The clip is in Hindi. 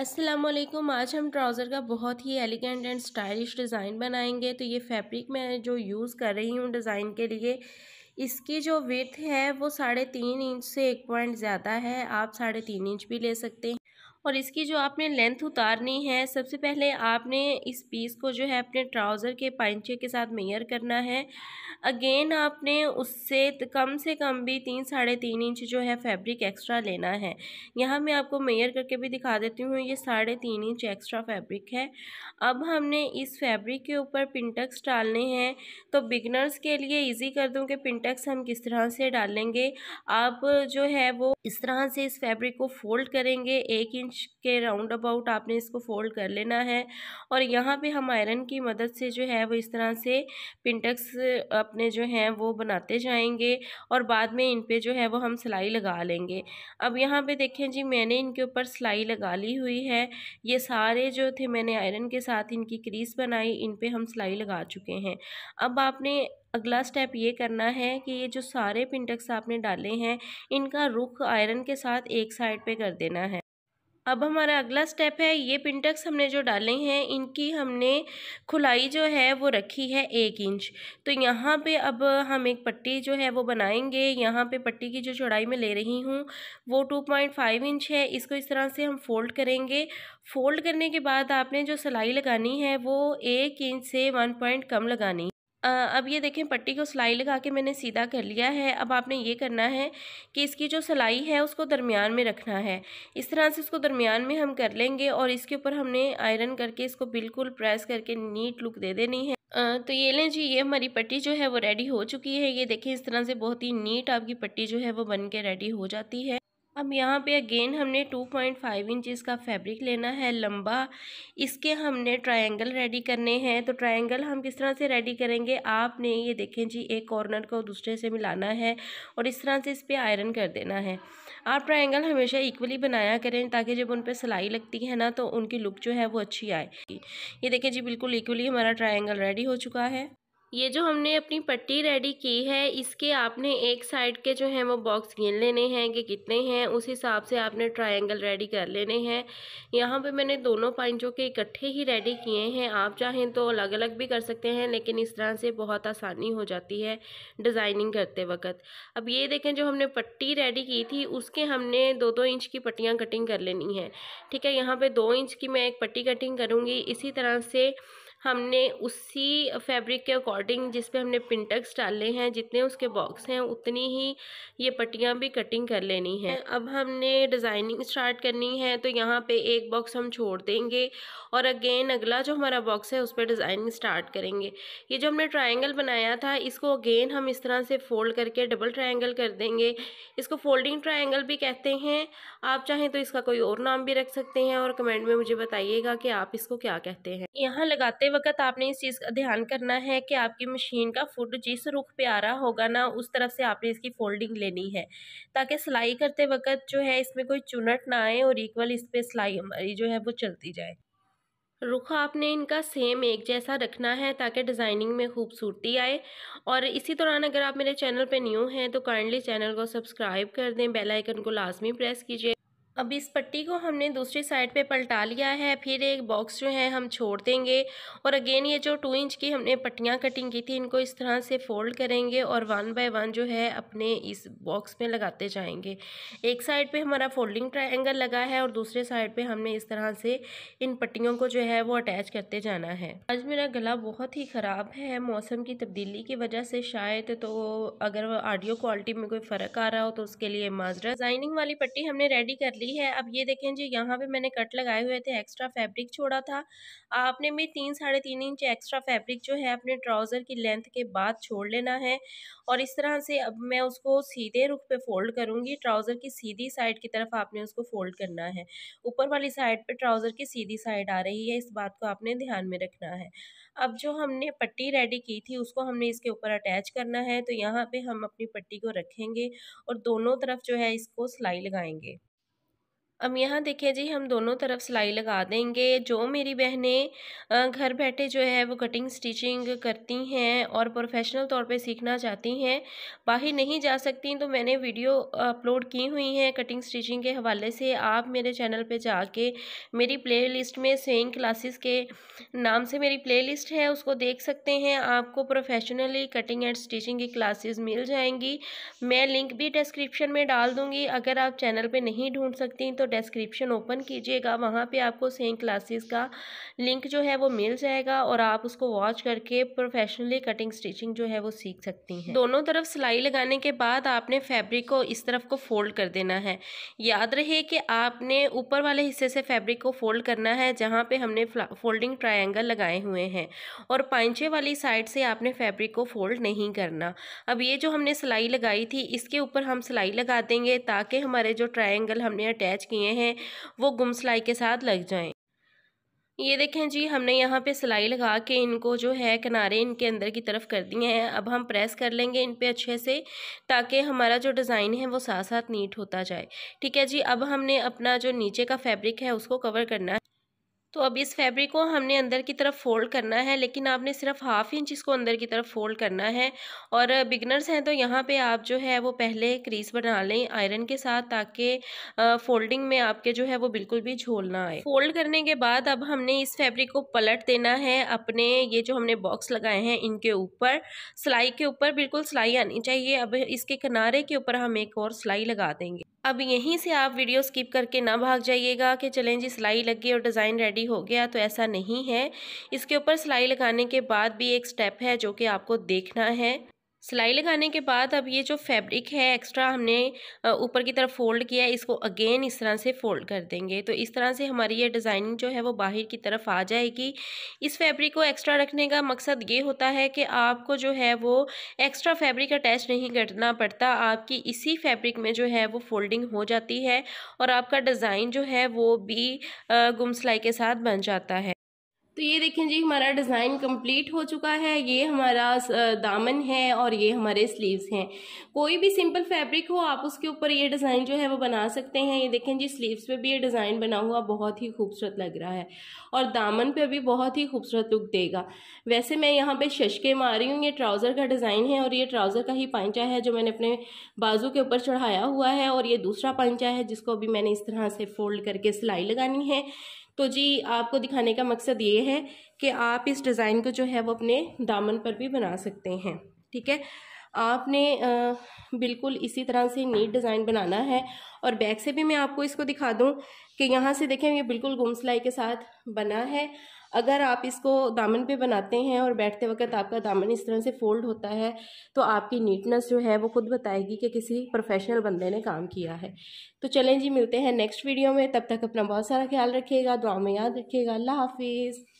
अस्सलाम वालेकुम आज हम ट्राउज़र का बहुत ही एलिगेंट एंड स्टाइलिश डिज़ाइन बनाएंगे तो ये फैब्रिक मैं जो यूज़ कर रही हूँ डिज़ाइन के लिए इसकी जो विथ है वो साढ़े तीन इंच से एक पॉइंट ज़्यादा है आप साढ़े तीन इंच भी ले सकते हैं और इसकी जो आपने लेंथ उतारनी है सबसे पहले आपने इस पीस को जो है अपने ट्राउज़र के पंचे के साथ मेयर करना है अगेन आपने उससे कम से कम भी तीन साढ़े तीन इंच जो है फैब्रिक एक्स्ट्रा लेना है यहाँ मैं आपको मेयर करके भी दिखा देती हूँ ये साढ़े तीन इंच एक्स्ट्रा फैब्रिक है अब हमने इस फैब्रिक के ऊपर पिंटक्स डालने हैं तो बिगनर्स के लिए ईजी कर दूँ कि पिंटक्स हम किस तरह से डालेंगे आप जो है वो इस तरह से इस फैब्रिक को फोल्ड करेंगे एक इंच इंच के राउंड अबाउट आपने इसको फोल्ड कर लेना है और यहाँ पे हम आयरन की मदद से जो है वो इस तरह से पिंटक्स अपने जो हैं वो बनाते जाएंगे और बाद में इन पर जो है वो हम सिलाई लगा लेंगे अब यहाँ पे देखें जी मैंने इनके ऊपर सिलाई लगा ली हुई है ये सारे जो थे मैंने आयरन के साथ इनकी क्रीस बनाई इन पर हम सिलाई लगा चुके हैं अब आपने अगला स्टेप ये करना है कि ये जो सारे पिंटक्स आपने डाले हैं इनका रुख आयरन के साथ एक साइड पे कर देना है अब हमारा अगला स्टेप है ये पिंटक्स हमने जो डाले हैं इनकी हमने खुलाई जो है वो रखी है एक इंच तो यहाँ पे अब हम एक पट्टी जो है वो बनाएंगे यहाँ पे पट्टी की जो चौड़ाई मैं ले रही हूँ वो टू पॉइंट फाइव इंच है इसको इस तरह से हम फोल्ड करेंगे फोल्ड करने के बाद आपने जो सिलाई लगानी है वो एक इंच से वन पॉइंट कम लगानी अब ये देखें पट्टी को सिलाई लगा के मैंने सीधा कर लिया है अब आपने ये करना है कि इसकी जो सिलाई है उसको दरमियान में रखना है इस तरह से इसको दरमियान में हम कर लेंगे और इसके ऊपर हमने आयरन करके इसको बिल्कुल प्रेस करके नीट लुक दे देनी है तो ये लें जी ये हमारी पट्टी जो है वो रेडी हो चुकी है ये देखें इस तरह से बहुत ही नीट आपकी पट्टी जो है वो बन के रेडी हो जाती है अब यहाँ पे अगेन हमने 2.5 इंच का फैब्रिक लेना है लंबा इसके हमने ट्रायंगल रेडी करने हैं तो ट्रायंगल हम किस तरह से रेडी करेंगे आपने ये देखें जी एक कॉर्नर को दूसरे से मिलाना है और इस तरह से इस पर आयरन कर देना है आप ट्रायंगल हमेशा इक्वली बनाया करें ताकि जब उन पर सिलाई लगती है ना तो उनकी लुक जो है वो अच्छी आएगी ये देखें जी बिल्कुल इक्वली हमारा ट्राइंगल रेडी हो चुका है ये जो हमने अपनी पट्टी रेडी की है इसके आपने एक साइड के जो हैं वो बॉक्स गिन लेने हैं कि कितने हैं उस हिसाब से आपने ट्रायंगल रेडी कर लेने हैं यहाँ पे मैंने दोनों पंचों के इकट्ठे ही रेडी किए हैं आप चाहें तो अलग अलग भी कर सकते हैं लेकिन इस तरह से बहुत आसानी हो जाती है डिज़ाइनिंग करते वक्त अब ये देखें जो हमने पट्टी रेडी की थी उसके हमने दो दो इंच की पट्टियाँ कटिंग कर लेनी है ठीक है यहाँ पर दो इंच की मैं एक पट्टी कटिंग करूँगी इसी तरह से हमने उसी फैब्रिक के अकॉर्डिंग जिस पे हमने पिंटक्स डाले हैं जितने उसके बॉक्स हैं उतनी ही ये पट्टियाँ भी कटिंग कर लेनी है अब हमने डिज़ाइनिंग स्टार्ट करनी है तो यहाँ पे एक बॉक्स हम छोड़ देंगे और अगेन अगला जो हमारा बॉक्स है उस पर डिज़ाइनिंग स्टार्ट करेंगे ये जो हमने ट्राइंगल बनाया था इसको अगेन हम इस तरह से फ़ोल्ड करके डबल ट्राइंगल कर देंगे इसको फोल्डिंग ट्राइंगल भी कहते हैं आप चाहें तो इसका कोई और नाम भी रख सकते हैं और कमेंट में मुझे बताइएगा कि आप इसको क्या कहते हैं यहाँ लगाते वक्त आपने इस चीज़ का ध्यान करना है कि आपकी मशीन का फुट जिस रुख पे आ रहा होगा ना उस तरफ से आपने इसकी फोल्डिंग लेनी है ताकि सिलाई करते वक्त जो है इसमें कोई चुनट ना आए और इक्वल इस पर सिलाई हमारी जो है वो चलती जाए रुख आपने इनका सेम एक जैसा रखना है ताकि डिज़ाइनिंग में खूबसूरती आए और इसी दौरान अगर आप मेरे चैनल पे न्यू हैं तो काइंडली चैनल को सब्सक्राइब कर दें बेल आइकन को लाजमी प्रेस कीजिए अब इस पट्टी को हमने दूसरी साइड पे पलटा लिया है फिर एक बॉक्स जो है हम छोड़ देंगे और अगेन ये जो टू इंच की हमने पट्टियाँ कटिंग की थी इनको इस तरह से फोल्ड करेंगे और वन बाय वन जो है अपने इस बॉक्स में लगाते जाएंगे एक साइड पे हमारा फोल्डिंग ट्रायंगल लगा है और दूसरे साइड पे हमने इस तरह से इन पट्टियों को जो है वो अटैच करते जाना है आज मेरा गला बहुत ही ख़राब है मौसम की तब्दीली की वजह से शायद तो अगर ऑडियो क्वालिटी में कोई फ़र्क आ रहा हो तो उसके लिए माजरा डिज़ाइनिंग वाली पट्टी हमने रेडी कर ली ली है अब ये देखें जी यहाँ पे मैंने कट लगाए हुए थे एक्स्ट्रा फैब्रिक छोड़ा था आपने भी तीन साढ़े तीन इंच एक्स्ट्रा फैब्रिक जो है अपने ट्राउज़र की लेंथ के बाद छोड़ लेना है और इस तरह से अब मैं उसको सीधे रुख पे फोल्ड करूँगी ट्राउज़र की सीधी साइड की तरफ आपने उसको फोल्ड करना है ऊपर वाली साइड पर ट्राउज़र की सीधी साइड आ रही है इस बात को आपने ध्यान में रखना है अब जो हमने पट्टी रेडी की थी उसको हमने इसके ऊपर अटैच करना है तो यहाँ पे हम अपनी पट्टी को रखेंगे और दोनों तरफ जो है इसको सिलाई लगाएंगे अब यहाँ देखिए जी हम दोनों तरफ सिलाई लगा देंगे जो मेरी बहनें घर बैठे जो है वो कटिंग स्टिचिंग करती हैं और प्रोफेशनल तौर पे सीखना चाहती हैं बाहर नहीं जा सकती तो मैंने वीडियो अपलोड की हुई हैं कटिंग स्टिचिंग के हवाले से आप मेरे चैनल पे जाके मेरी प्लेलिस्ट में सेंग क्लासेस के नाम से मेरी प्ले है उसको देख सकते हैं आपको प्रोफेशनली कटिंग एंड स्टिचिंग की क्लासेस मिल जाएंगी मैं लिंक भी डिस्क्रिप्शन में डाल दूँगी अगर आप चैनल पर नहीं ढूँढ सकती तो डिस्क्रिप्शन ओपन कीजिएगा वहाँ पे आपको सेम क्लासेस का लिंक जो है वो मिल जाएगा और आप उसको वॉच करके प्रोफेशनली कटिंग स्टिचिंग जो है वो सीख सकती हैं दोनों तरफ सिलाई लगाने के बाद आपने फैब्रिक को इस तरफ को फोल्ड कर देना है याद रहे कि आपने ऊपर वाले हिस्से से फैब्रिक को फोल्ड करना है जहाँ पर हमने फोल्डिंग ट्राइंगल लगाए हुए हैं और पाइचे वाली साइड से आपने फैब्रिक को फोल्ड नहीं करना अब ये जो हमने सिलाई लगाई थी इसके ऊपर हम सिलाई लगा देंगे ताकि हमारे जो ट्रायंगल हमने अटैच किए हैं वो गुम सिलाई के साथ लग जाए ये देखें जी हमने यहाँ पे सिलाई लगा के इनको जो है किनारे इनके अंदर की तरफ कर दिए हैं अब हम प्रेस कर लेंगे इन पे अच्छे से ताकि हमारा जो डिज़ाइन है वो साथ साथ नीट होता जाए ठीक है जी अब हमने अपना जो नीचे का फैब्रिक है उसको कवर करना है तो अब इस फैब्रिक को हमने अंदर की तरफ फोल्ड करना है लेकिन आपने सिर्फ हाफ इंच इसको अंदर की तरफ फोल्ड करना है और बिगनर्स हैं तो यहाँ पे आप जो है वो पहले क्रीज बना लें आयरन के साथ ताकि फोल्डिंग में आपके जो है वो बिल्कुल भी झोल ना आए फोल्ड करने के बाद अब हमने इस फैब्रिक को पलट देना है अपने ये जो हमने बॉक्स लगाए हैं इनके ऊपर सिलाई के ऊपर बिल्कुल सिलाई आनी चाहिए अब इसके किनारे के ऊपर हम एक और सिलाई लगा देंगे अब यहीं से आप वीडियो स्किप करके ना भाग जाइएगा कि चलें जी सिलाई लग गई और डिज़ाइन रेडी हो गया तो ऐसा नहीं है इसके ऊपर सिलाई लगाने के बाद भी एक स्टेप है जो कि आपको देखना है सिलाई लगाने के बाद अब ये जो फैब्रिक है एक्स्ट्रा हमने ऊपर की तरफ फोल्ड किया है इसको अगेन इस तरह से फोल्ड कर देंगे तो इस तरह से हमारी ये डिज़ाइनिंग जो है वो बाहर की तरफ आ जाएगी इस फैब्रिक को एक्स्ट्रा रखने का मकसद ये होता है कि आपको जो है वो एक्स्ट्रा फैब्रिक अटैच नहीं करना पड़ता आपकी इसी फैब्रिक में जो है वो फोल्डिंग हो जाती है और आपका डिज़ाइन जो है वो भी गुम सिलाई के साथ बन जाता है तो ये देखें जी हमारा डिज़ाइन कंप्लीट हो चुका है ये हमारा दामन है और ये हमारे स्लीव्स हैं कोई भी सिंपल फैब्रिक हो आप उसके ऊपर ये डिज़ाइन जो है वो बना सकते हैं ये देखें जी स्लीव्स पे भी ये डिज़ाइन बना हुआ बहुत ही खूबसूरत लग रहा है और दामन पे भी बहुत ही खूबसूरत लुक देगा वैसे मैं यहाँ पर शशके मार रही हूँ ये ट्राउज़र का डिज़ाइन है और ये ट्राउज़र का ही पंचा है जो मैंने अपने बाजू के ऊपर चढ़ाया हुआ है और ये दूसरा पंचा है जिसको अभी मैंने इस तरह से फोल्ड करके सिलाई लगानी है तो जी आपको दिखाने का मकसद ये है कि आप इस डिज़ाइन को जो है वो अपने दामन पर भी बना सकते हैं ठीक है आपने आ, बिल्कुल इसी तरह से नीट डिज़ाइन बनाना है और बैक से भी मैं आपको इसको दिखा दूं कि यहाँ से देखें ये बिल्कुल गुम सिलाई के साथ बना है अगर आप इसको दामन पे बनाते हैं और बैठते वक्त आपका दामन इस तरह से फोल्ड होता है तो आपकी नीटनेस जो है वो खुद बताएगी कि किसी प्रोफेशनल बंदे ने काम किया है तो चलें जी मिलते हैं नेक्स्ट वीडियो में तब तक अपना बहुत सारा ख्याल रखिएगा दुआ में याद रखिएगा अल्लाह हाफिज़